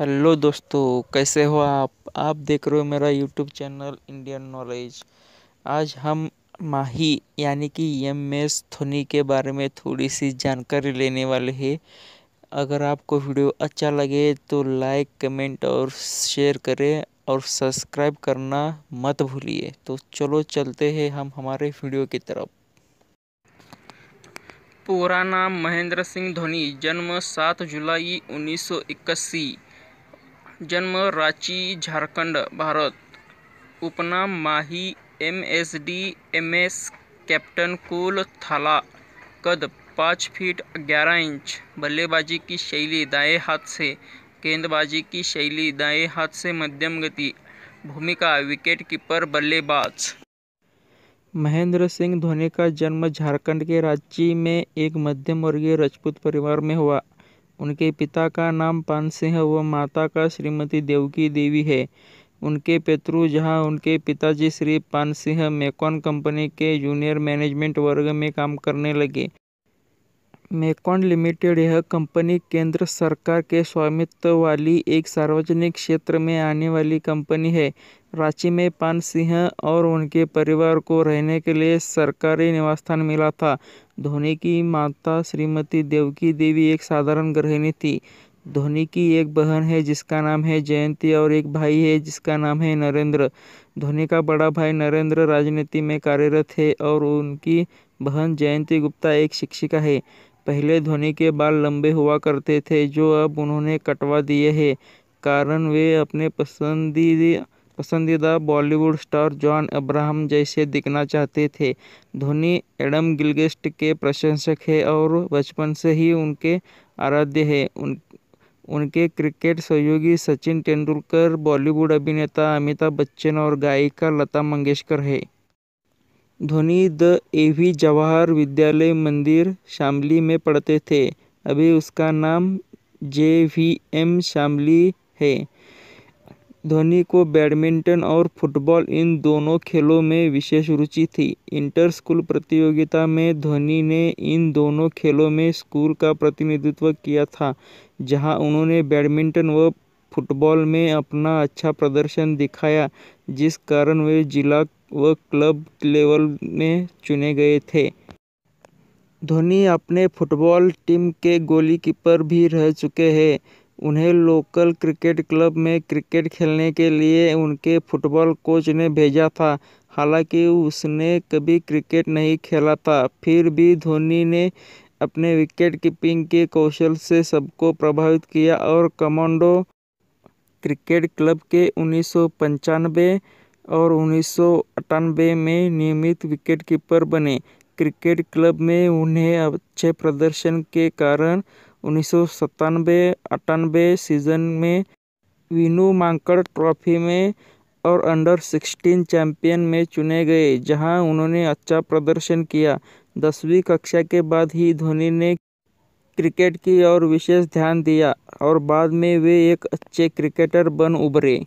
hello दोस्तों कैसे हो आप आप देख रहे हो मेरा यूट्यूब चैनल इंडियन नॉलेज आज हम माही यानी कि एम एस धोनी के बारे में थोड़ी सी जानकारी लेने वाले हैं अगर आपको वीडियो अच्छा लगे तो लाइक कमेंट और शेयर करें और सब्सक्राइब करना मत भूलिए तो चलो चलते हैं हम हमारे वीडियो की तरफ पूरा नाम महेंद्र सिंह धोनी जन्म सात जुलाई 1981 जन्म रांची झारखंड भारत उपनाम Mahi M S D M S captain cool Thala कद पाँच फीट ग्यारह इंच बल्लेबाजी की शैली दाएं हाथ से गेंदबाजी की शैली दाएं हाथ से मध्यम गति भूमिका विकेट कीपर बल्लेबाज महेंद्र सिंह धोनी का जन्म झारखंड के रांची में एक मध्यम वर्गीय राजपूत परिवार में हुआ उनके पिता का नाम पानसिंह व माता का श्रीमती देवकी देवी है उनके पितृ जहां उनके पिताजी श्री पानसिंह मेकॉन कंपनी के जूनियर मैनेजमेंट वर्ग में काम करने लगे मेकॉन लिमिटेड यह कंपनी केंद्र सरकार के स्वामित्व वाली एक सार्वजनिक क्षेत्र में आने वाली कंपनी है रांची में पान सिंह और उनके परिवार को रहने के लिए सरकारी निवास स्थान मिला था धोनी की माता श्रीमती देवकी देवी एक साधारण गृहिणी थी धोनी की एक बहन है जिसका नाम है जयंती और एक भाई है जिसका नाम है नरेंद्र धोनी का बड़ा भाई नरेंद्र राजनीति में कार्यरत है और उनकी बहन जयंती गुप्ता एक शिक्षिका है पहले धोनी के बाल लंबे हुआ करते थे जो अब उन्होंने कटवा दिए हैं कारण वे अपने पसंदीदा पसंदीदा बॉलीवुड स्टार जॉन अब्राहम जैसे दिखना चाहते थे धोनी एडम गिलगेस्ट के प्रशंसक है और बचपन से ही उनके आराध्य है उन उनके क्रिकेट सहयोगी सचिन तेंदुलकर बॉलीवुड अभिनेता अमिताभ बच्चन और गायिका लता मंगेशकर है धोनी द ए वी जवाहर विद्यालय मंदिर शामली में पढ़ते थे अभी उसका नाम जे वी एम शामली है धोनी को बैडमिंटन और फुटबॉल इन दोनों खेलों में विशेष रुचि थी इंटर स्कूल प्रतियोगिता में धोनी ने इन दोनों खेलों में स्कूल का प्रतिनिधित्व किया था जहां उन्होंने बैडमिंटन व फुटबॉल में अपना अच्छा प्रदर्शन दिखाया जिस कारण वे जिला व क्लब लेवल में चुने गए थे धोनी अपने फुटबॉल टीम के गोलीकीपर भी रह चुके हैं उन्हें लोकल क्रिकेट क्लब में क्रिकेट खेलने के लिए उनके फुटबॉल कोच ने भेजा था हालांकि उसने कभी क्रिकेट नहीं खेला था फिर भी धोनी ने अपने विकेट कीपिंग के कौशल से सबको प्रभावित किया और कमांडो क्रिकेट क्लब के उन्नीस और उन्नीस में नियमित विकेट कीपर बने क्रिकेट क्लब में उन्हें अच्छे प्रदर्शन के कारण उन्नीस सौ सत्तानवे अट्ठानवे सीजन में विनु मांकड़ ट्रॉफी में और अंडर सिक्सटीन चैंपियन में चुने गए जहां उन्होंने अच्छा प्रदर्शन किया दसवीं कक्षा के बाद ही धोनी ने क्रिकेट की ओर विशेष ध्यान दिया और बाद में वे एक अच्छे क्रिकेटर बन उभरे